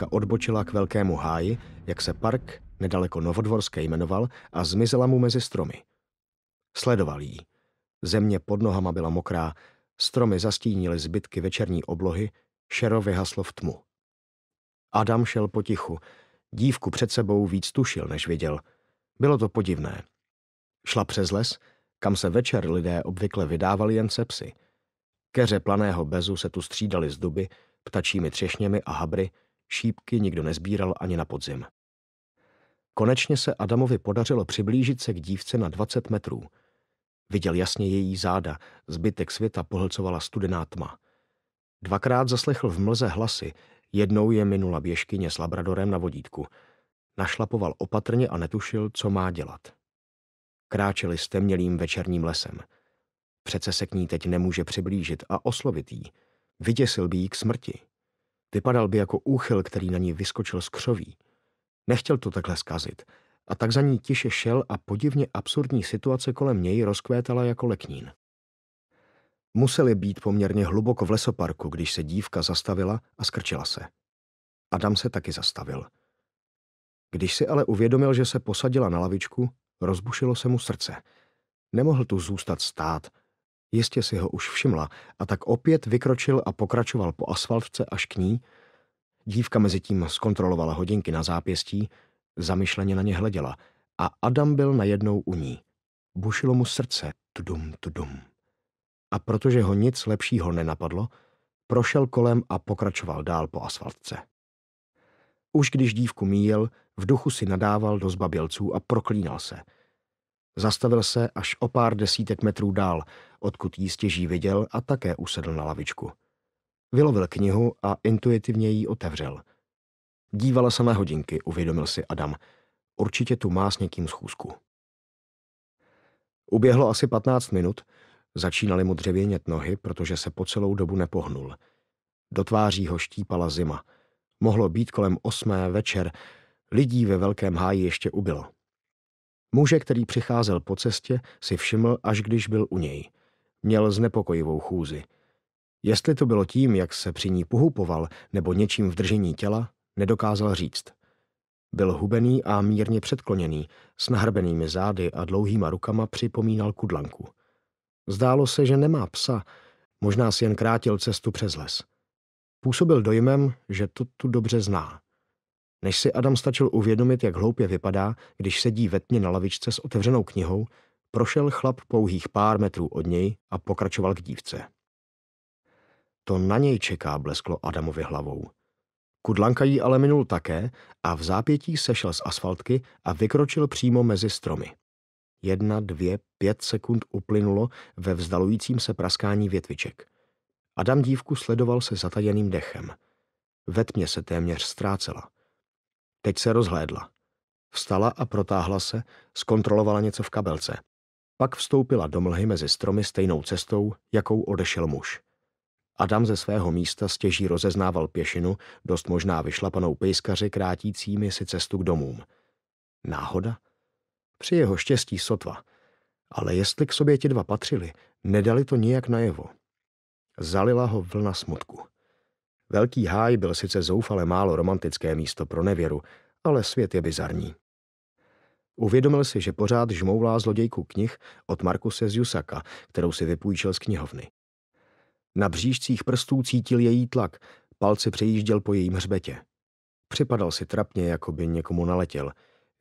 Dávka odbočila k velkému háji, jak se park nedaleko Novodvorské jmenoval, a zmizela mu mezi stromy. Sledoval jí. Země pod nohama byla mokrá, stromy zastínily zbytky večerní oblohy, šero vyhaslo v tmu. Adam šel potichu, dívku před sebou víc tušil, než viděl. Bylo to podivné. Šla přes les, kam se večer lidé obvykle vydávali jen se psy. Keře planého bezu se tu střídali z duby, ptačími třešněmi a habry, šípky nikdo nezbíral ani na podzim. Konečně se Adamovi podařilo přiblížit se k dívce na 20 metrů. Viděl jasně její záda, zbytek světa pohlcovala studená tma. Dvakrát zaslechl v mlze hlasy, jednou je minula běžkyně s labradorem na vodítku. Našlapoval opatrně a netušil, co má dělat. Kráčeli temnělým večerním lesem. Přece se k ní teď nemůže přiblížit a oslovit jí. Vyděsil by jí k smrti. Vypadal by jako úchyl, který na ní vyskočil z křoví. Nechtěl to takhle zkazit. a tak za ní tiše šel a podivně absurdní situace kolem něj rozkvétala jako leknín. Museli být poměrně hluboko v lesoparku, když se dívka zastavila a skrčila se. Adam se taky zastavil. Když si ale uvědomil, že se posadila na lavičku, rozbušilo se mu srdce. Nemohl tu zůstat stát Jistě si ho už všimla a tak opět vykročil a pokračoval po asfaltce až k ní. Dívka mezi tím zkontrolovala hodinky na zápěstí, zamyšleně na ně hleděla a Adam byl najednou u ní. Bušilo mu srdce, tudum, tudum. A protože ho nic lepšího nenapadlo, prošel kolem a pokračoval dál po asfaltce. Už když dívku míjel, v duchu si nadával do zbabělců a proklínal se – Zastavil se až o pár desítek metrů dál, odkud jí stěží viděl a také usedl na lavičku. Vylovil knihu a intuitivně ji otevřel. Dívala se na hodinky, uvědomil si Adam. Určitě tu má s někým schůzku. Uběhlo asi 15 minut, začínaly mu dřevěnět nohy, protože se po celou dobu nepohnul. Do tváří ho štípala zima. Mohlo být kolem osmé večer, lidí ve velkém háji ještě ubylo. Muže, který přicházel po cestě, si všiml, až když byl u něj. Měl znepokojivou chůzi. Jestli to bylo tím, jak se při ní pohupoval, nebo něčím v držení těla, nedokázal říct. Byl hubený a mírně předkloněný, s nahrbenými zády a dlouhýma rukama připomínal kudlanku. Zdálo se, že nemá psa, možná si jen krátil cestu přes les. Působil dojmem, že to tu dobře zná. Než si Adam stačil uvědomit, jak hloupě vypadá, když sedí ve tmě na lavičce s otevřenou knihou, prošel chlap pouhých pár metrů od něj a pokračoval k dívce. To na něj čeká, blesklo Adamovi hlavou. Kudlanka jí ale minul také a v zápětí sešel z asfaltky a vykročil přímo mezi stromy. Jedna, dvě, pět sekund uplynulo ve vzdalujícím se praskání větviček. Adam dívku sledoval se zatajeným dechem. Ve tmě se téměř ztrácela. Teď se rozhlédla. Vstala a protáhla se, zkontrolovala něco v kabelce. Pak vstoupila do mlhy mezi stromy stejnou cestou, jakou odešel muž. Adam ze svého místa stěží rozeznával pěšinu, dost možná vyšlapanou pejskaři krátícími si cestu k domům. Náhoda? Při jeho štěstí sotva. Ale jestli k sobě ti dva patřili, nedali to nijak najevo. Zalila ho vlna smutku. Velký háj byl sice zoufale málo romantické místo pro nevěru, ale svět je bizarní. Uvědomil si, že pořád žmoulá zlodějku knih od Markuse z Jusaka, kterou si vypůjčil z knihovny. Na břížcích prstů cítil její tlak, palci přejížděl po jejím hřbetě. Připadal si trapně, jako by někomu naletěl.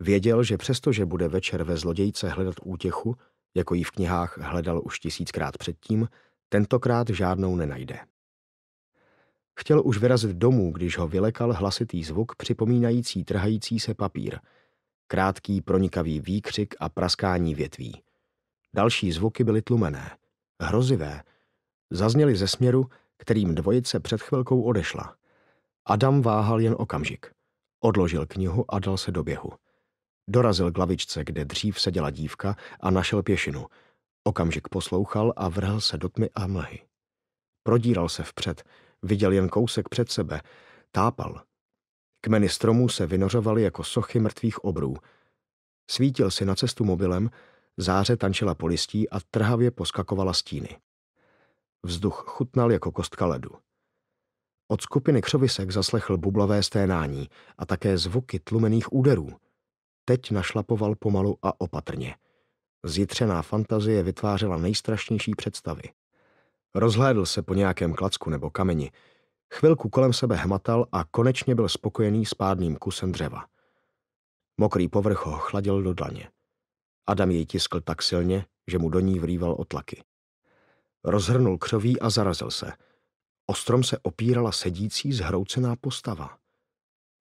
Věděl, že přestože bude večer ve zlodějce hledat útěchu, jako ji v knihách hledal už tisíckrát předtím, tentokrát žádnou nenajde. Chtěl už vyrazit domů, když ho vylekal hlasitý zvuk připomínající trhající se papír. Krátký pronikavý výkřik a praskání větví. Další zvuky byly tlumené, hrozivé. Zazněly ze směru, kterým dvojice před chvilkou odešla. Adam váhal jen okamžik. Odložil knihu a dal se do běhu. Dorazil k lavičce, kde dřív seděla dívka a našel pěšinu. Okamžik poslouchal a vrhl se do tmy a mlhy. Prodíral se vpřed, Viděl jen kousek před sebe. Tápal. Kmeny stromů se vynořovaly jako sochy mrtvých obrů. Svítil si na cestu mobilem, záře tančila po listí a trhavě poskakovala stíny. Vzduch chutnal jako kostka ledu. Od skupiny křovisek zaslechl bublavé sténání a také zvuky tlumených úderů. Teď našlapoval pomalu a opatrně. Zjitřená fantazie vytvářela nejstrašnější představy. Rozhlédl se po nějakém klacku nebo kameni. Chvilku kolem sebe hmatal a konečně byl spokojený s pádným kusem dřeva. Mokrý povrch ho chladil do dlaně. Adam jej tiskl tak silně, že mu do ní vrýval otlaky. Rozhrnul křoví a zarazil se. O strom se opírala sedící zhroucená postava.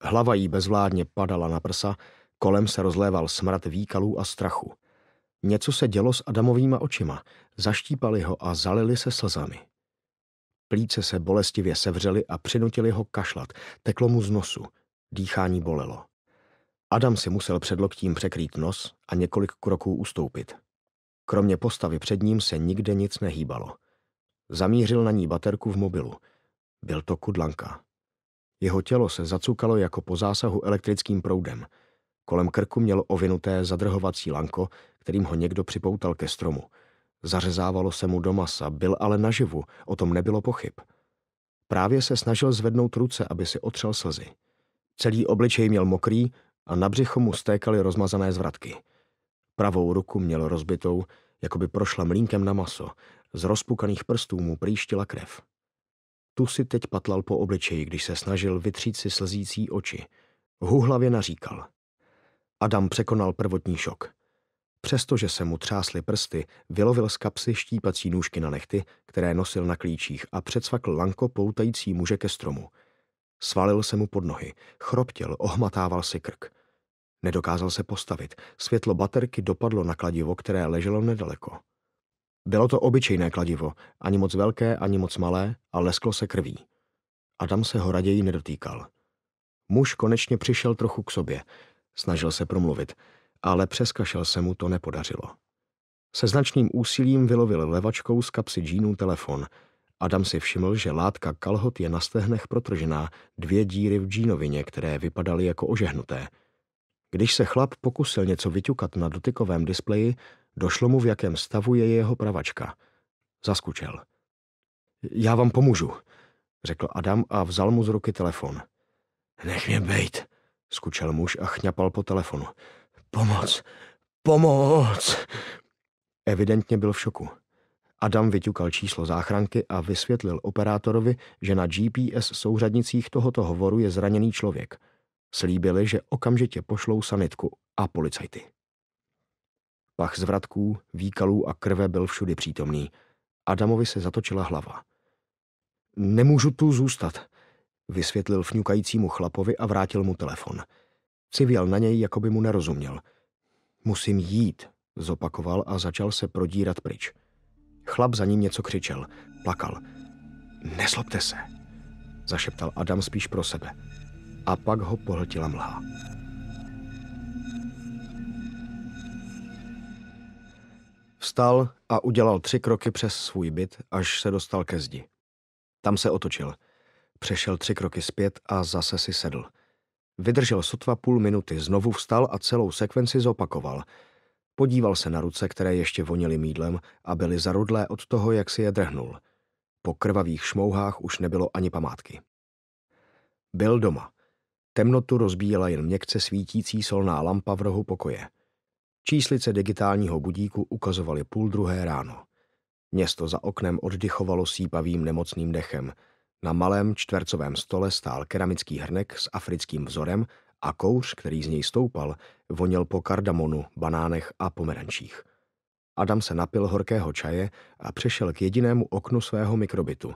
Hlava jí bezvládně padala na prsa, kolem se rozléval smrad výkalů a strachu. Něco se dělo s Adamovýma očima, zaštípali ho a zalili se slzami. Plíce se bolestivě sevřely a přinutili ho kašlat, teklo mu z nosu, dýchání bolelo. Adam si musel před loktím překrýt nos a několik kroků ustoupit. Kromě postavy před ním se nikde nic nehýbalo. Zamířil na ní baterku v mobilu. Byl to kudlanka. Jeho tělo se zacukalo jako po zásahu elektrickým proudem – Kolem krku měl ovinuté zadrhovací lanko, kterým ho někdo připoutal ke stromu. Zařezávalo se mu do masa, byl ale naživu, o tom nebylo pochyb. Právě se snažil zvednout ruce, aby si otřel slzy. Celý obličej měl mokrý a na břicho mu stékaly rozmazané zvratky. Pravou ruku měl rozbitou, jako by prošla mlínkem na maso, z rozpukaných prstů mu prýštila krev. Tu si teď patlal po obličeji, když se snažil vytřít si slzící oči. Huhlavě naříkal. Adam překonal prvotní šok. Přestože se mu třásly prsty, vylovil z kapsy štípací nůžky na nechty, které nosil na klíčích a předsvakl lanko poutající muže ke stromu. Svalil se mu pod nohy, chroptil, ohmatával si krk. Nedokázal se postavit, světlo baterky dopadlo na kladivo, které leželo nedaleko. Bylo to obyčejné kladivo, ani moc velké, ani moc malé, a lesklo se krví. Adam se ho raději nedotýkal. Muž konečně přišel trochu k sobě, Snažil se promluvit, ale přeskašel se mu to nepodařilo. Se značným úsilím vylovil levačkou z kapsy džínů telefon. Adam si všiml, že látka kalhot je na stehnech protržená, dvě díry v džínovině, které vypadaly jako ožehnuté. Když se chlap pokusil něco vyťukat na dotykovém displeji, došlo mu, v jakém stavu je jeho pravačka. Zaskučel. Já vám pomůžu, řekl Adam a vzal mu z ruky telefon. Nech mě bejt, Skučel muž a chňapal po telefonu. Pomoc! Pomoc! Evidentně byl v šoku. Adam vyťukal číslo záchranky a vysvětlil operátorovi, že na GPS souřadnicích tohoto hovoru je zraněný člověk. Slíbili, že okamžitě pošlou sanitku a policajty. Pach zvratků, výkalů a krve byl všudy přítomný. Adamovi se zatočila hlava. Nemůžu tu zůstat, vysvětlil fňukajícímu chlapovi a vrátil mu telefon. Civěl na něj, jako by mu nerozuměl. Musím jít, zopakoval a začal se prodírat pryč. Chlap za ním něco křičel, plakal. Neslobte se, zašeptal Adam spíš pro sebe. A pak ho pohltila mlha. Vstal a udělal tři kroky přes svůj byt, až se dostal ke zdi. Tam se otočil – přešel tři kroky zpět a zase si sedl. Vydržel sotva půl minuty, znovu vstal a celou sekvenci zopakoval. Podíval se na ruce, které ještě vonily mídlem a byly zarudlé od toho, jak si je drhnul. Po krvavých šmouhách už nebylo ani památky. Byl doma. Temnotu rozbíjela jen měkce svítící solná lampa v rohu pokoje. Číslice digitálního budíku ukazovaly půl druhé ráno. Město za oknem oddychovalo sípavým nemocným dechem – na malém čtvercovém stole stál keramický hrnek s africkým vzorem a kouř, který z něj stoupal, voněl po kardamonu, banánech a pomerančích. Adam se napil horkého čaje a přešel k jedinému oknu svého mikrobytu.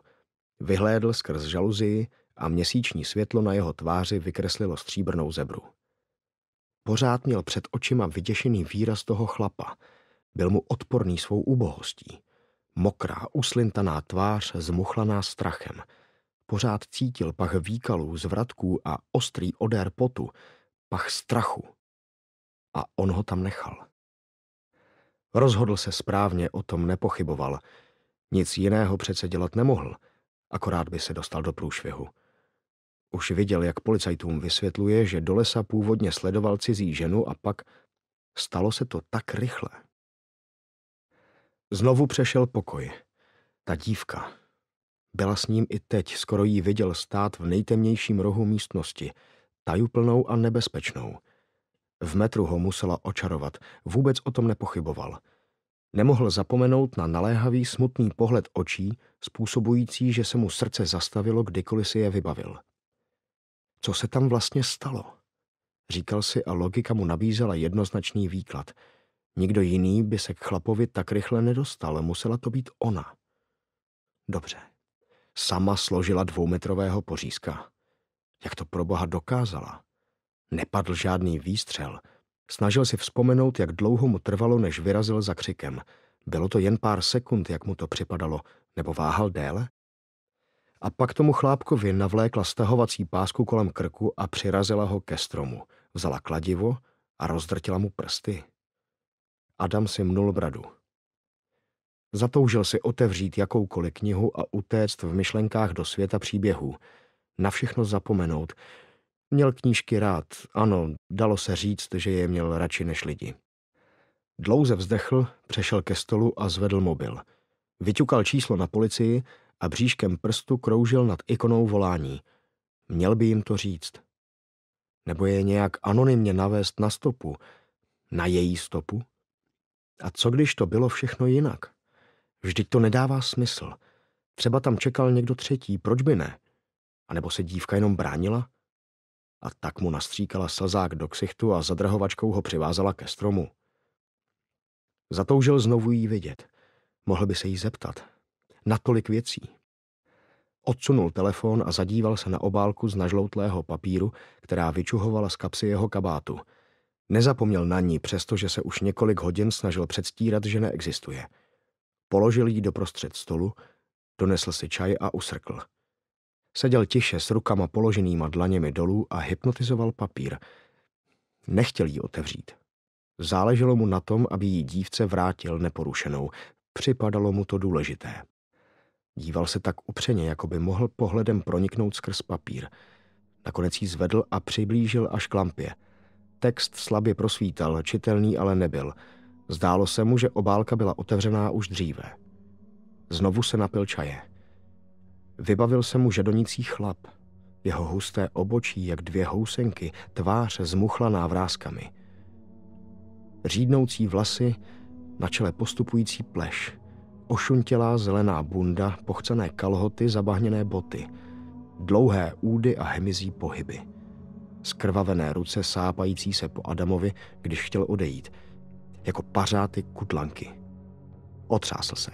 Vyhlédl skrz žaluzii a měsíční světlo na jeho tváři vykreslilo stříbrnou zebru. Pořád měl před očima vyděšený výraz toho chlapa. Byl mu odporný svou ubohostí. Mokrá, uslintaná tvář, zmuchlaná strachem – Pořád cítil pach výkalů, zvratků a ostrý odér potu, pach strachu. A on ho tam nechal. Rozhodl se správně, o tom nepochyboval. Nic jiného přece dělat nemohl, akorát by se dostal do průšvihu. Už viděl, jak policajtům vysvětluje, že do lesa původně sledoval cizí ženu a pak stalo se to tak rychle. Znovu přešel pokoj. Ta dívka, byla s ním i teď, skoro jí viděl stát v nejtemnějším rohu místnosti, tajuplnou a nebezpečnou. V metru ho musela očarovat, vůbec o tom nepochyboval. Nemohl zapomenout na naléhavý smutný pohled očí, způsobující, že se mu srdce zastavilo, kdykoliv si je vybavil. Co se tam vlastně stalo? Říkal si a logika mu nabízela jednoznačný výklad. Nikdo jiný by se k chlapovi tak rychle nedostal, musela to být ona. Dobře, sama složila dvoumetrového pořízka. Jak to pro boha dokázala? Nepadl žádný výstřel. Snažil si vzpomenout, jak dlouho mu trvalo, než vyrazil za křikem. Bylo to jen pár sekund, jak mu to připadalo, nebo váhal déle? A pak tomu chlápkovi navlékla stahovací pásku kolem krku a přirazila ho ke stromu. Vzala kladivo a rozdrtila mu prsty. Adam si mnul bradu. Zatoužil si otevřít jakoukoliv knihu a utéct v myšlenkách do světa příběhů. Na všechno zapomenout. Měl knížky rád, ano, dalo se říct, že je měl radši než lidi. Dlouze vzdechl, přešel ke stolu a zvedl mobil. Vyťukal číslo na policii a bříškem prstu kroužil nad ikonou volání. Měl by jim to říct. Nebo je nějak anonymně navést na stopu, na její stopu? A co když to bylo všechno jinak? Vždyť to nedává smysl. Třeba tam čekal někdo třetí, proč by ne? A nebo se dívka jenom bránila? A tak mu nastříkala slzák do ksichtu a zadrhovačkou ho přivázala ke stromu. Zatoužil znovu jí vidět. Mohl by se jí zeptat. Na tolik věcí. Odsunul telefon a zadíval se na obálku z nažloutlého papíru, která vyčuhovala z kapsy jeho kabátu. Nezapomněl na ní, přestože se už několik hodin snažil předstírat, že neexistuje. Položil ji doprostřed stolu, donesl si čaj a usrkl. Seděl tiše s rukama položenýma dlaněmi dolů a hypnotizoval papír. Nechtěl ji otevřít. Záleželo mu na tom, aby ji dívce vrátil neporušenou. Připadalo mu to důležité. Díval se tak upřeně, jako by mohl pohledem proniknout skrz papír. Nakonec ji zvedl a přiblížil až k lampě. Text slabě prosvítal, čitelný ale nebyl – Zdálo se mu, že obálka byla otevřená už dříve. Znovu se napil čaje. Vybavil se mu žadonící chlap. Jeho husté obočí, jak dvě housenky, tvář zmuchlaná vrázkami. Řídnoucí vlasy, na čele postupující pleš, ošuntělá zelená bunda, pochcené kalhoty, zabahněné boty, dlouhé údy a hemizí pohyby. Skrvavené ruce sápající se po Adamovi, když chtěl odejít – jako pařáty kutlanky. Otřásl se.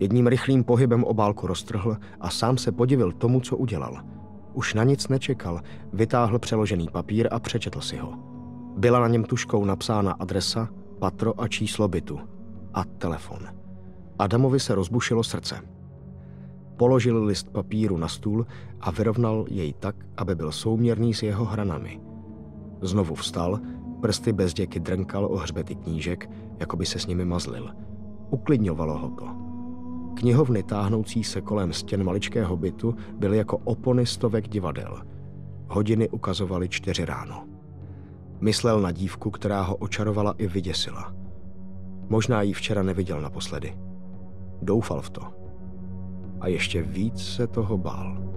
Jedním rychlým pohybem obálku roztrhl a sám se podivil tomu, co udělal. Už na nic nečekal, vytáhl přeložený papír a přečetl si ho. Byla na něm tuškou napsána adresa, patro a číslo bytu. A telefon. Adamovi se rozbušilo srdce. Položil list papíru na stůl a vyrovnal jej tak, aby byl souměrný s jeho hranami. Znovu vstal prsty děky drnkal o hřbety knížek, jako by se s nimi mazlil. Uklidňovalo ho to. Knihovny táhnoucí se kolem stěn maličkého bytu byly jako opony stovek divadel. Hodiny ukazovaly čtyři ráno. Myslel na dívku, která ho očarovala i vyděsila. Možná ji včera neviděl naposledy. Doufal v to. A ještě víc se toho bál.